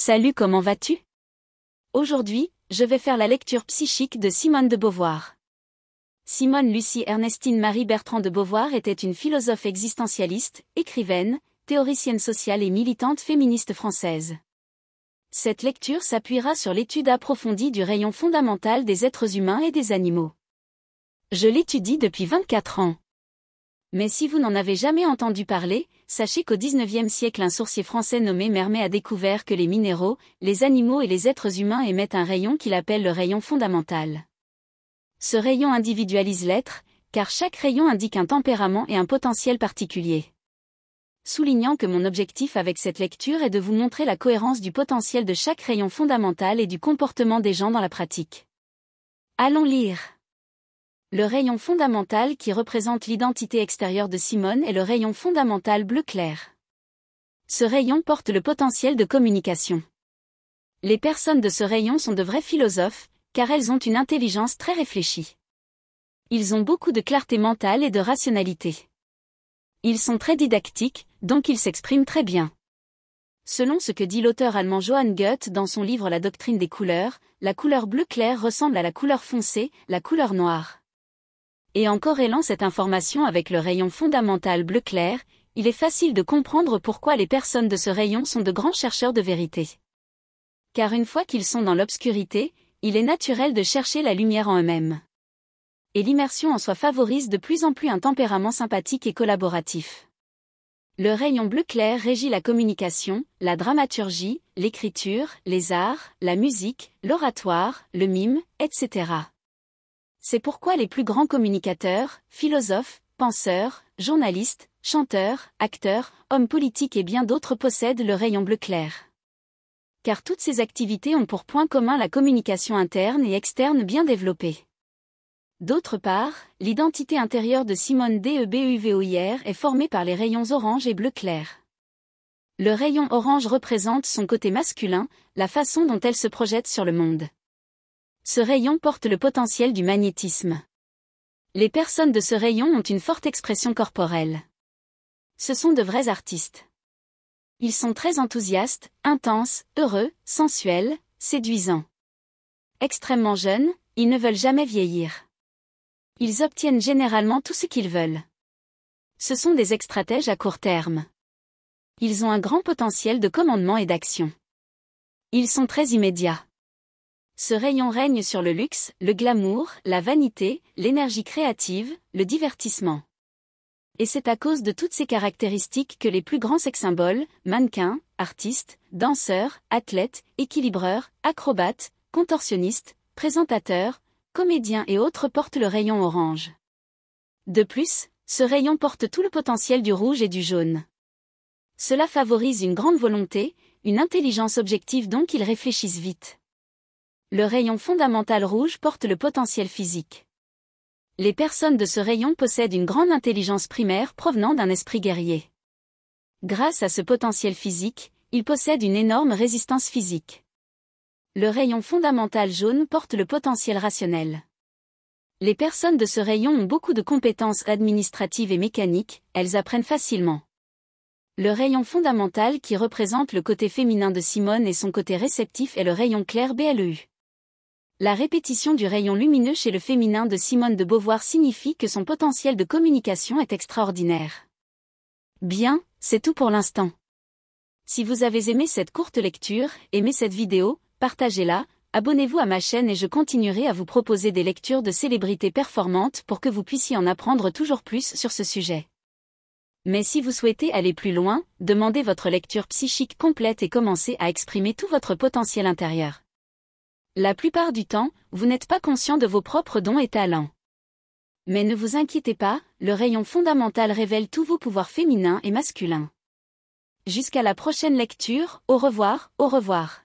Salut, comment vas-tu Aujourd'hui, je vais faire la lecture psychique de Simone de Beauvoir. Simone Lucie Ernestine Marie Bertrand de Beauvoir était une philosophe existentialiste, écrivaine, théoricienne sociale et militante féministe française. Cette lecture s'appuiera sur l'étude approfondie du rayon fondamental des êtres humains et des animaux. Je l'étudie depuis 24 ans. Mais si vous n'en avez jamais entendu parler, sachez qu'au XIXe siècle un sourcier français nommé Mermet a découvert que les minéraux, les animaux et les êtres humains émettent un rayon qu'il appelle le rayon fondamental. Ce rayon individualise l'être, car chaque rayon indique un tempérament et un potentiel particulier. Soulignant que mon objectif avec cette lecture est de vous montrer la cohérence du potentiel de chaque rayon fondamental et du comportement des gens dans la pratique. Allons lire. Le rayon fondamental qui représente l'identité extérieure de Simone est le rayon fondamental bleu clair. Ce rayon porte le potentiel de communication. Les personnes de ce rayon sont de vrais philosophes, car elles ont une intelligence très réfléchie. Ils ont beaucoup de clarté mentale et de rationalité. Ils sont très didactiques, donc ils s'expriment très bien. Selon ce que dit l'auteur allemand Johann Goethe dans son livre La doctrine des couleurs, la couleur bleu clair ressemble à la couleur foncée, la couleur noire et en corrélant cette information avec le rayon fondamental bleu clair, il est facile de comprendre pourquoi les personnes de ce rayon sont de grands chercheurs de vérité. Car une fois qu'ils sont dans l'obscurité, il est naturel de chercher la lumière en eux-mêmes. Et l'immersion en soi favorise de plus en plus un tempérament sympathique et collaboratif. Le rayon bleu clair régit la communication, la dramaturgie, l'écriture, les arts, la musique, l'oratoire, le mime, etc. C'est pourquoi les plus grands communicateurs, philosophes, penseurs, journalistes, chanteurs, acteurs, hommes politiques et bien d'autres possèdent le rayon bleu clair. Car toutes ces activités ont pour point commun la communication interne et externe bien développée. D'autre part, l'identité intérieure de Simone DEBUVOIR est formée par les rayons orange et bleu clair. Le rayon orange représente son côté masculin, la façon dont elle se projette sur le monde ce rayon porte le potentiel du magnétisme. Les personnes de ce rayon ont une forte expression corporelle. Ce sont de vrais artistes. Ils sont très enthousiastes, intenses, heureux, sensuels, séduisants. Extrêmement jeunes, ils ne veulent jamais vieillir. Ils obtiennent généralement tout ce qu'ils veulent. Ce sont des stratèges à court terme. Ils ont un grand potentiel de commandement et d'action. Ils sont très immédiats. Ce rayon règne sur le luxe, le glamour, la vanité, l'énergie créative, le divertissement. Et c'est à cause de toutes ces caractéristiques que les plus grands sex-symboles, mannequins, artistes, danseurs, athlètes, équilibreurs, acrobates, contorsionnistes, présentateurs, comédiens et autres portent le rayon orange. De plus, ce rayon porte tout le potentiel du rouge et du jaune. Cela favorise une grande volonté, une intelligence objective donc ils réfléchissent vite. Le rayon fondamental rouge porte le potentiel physique. Les personnes de ce rayon possèdent une grande intelligence primaire provenant d'un esprit guerrier. Grâce à ce potentiel physique, ils possèdent une énorme résistance physique. Le rayon fondamental jaune porte le potentiel rationnel. Les personnes de ce rayon ont beaucoup de compétences administratives et mécaniques, elles apprennent facilement. Le rayon fondamental qui représente le côté féminin de Simone et son côté réceptif est le rayon clair BLEU. La répétition du rayon lumineux chez le féminin de Simone de Beauvoir signifie que son potentiel de communication est extraordinaire. Bien, c'est tout pour l'instant. Si vous avez aimé cette courte lecture, aimez cette vidéo, partagez-la, abonnez-vous à ma chaîne et je continuerai à vous proposer des lectures de célébrités performantes pour que vous puissiez en apprendre toujours plus sur ce sujet. Mais si vous souhaitez aller plus loin, demandez votre lecture psychique complète et commencez à exprimer tout votre potentiel intérieur. La plupart du temps, vous n'êtes pas conscient de vos propres dons et talents. Mais ne vous inquiétez pas, le rayon fondamental révèle tous vos pouvoirs féminins et masculins. Jusqu'à la prochaine lecture, au revoir, au revoir.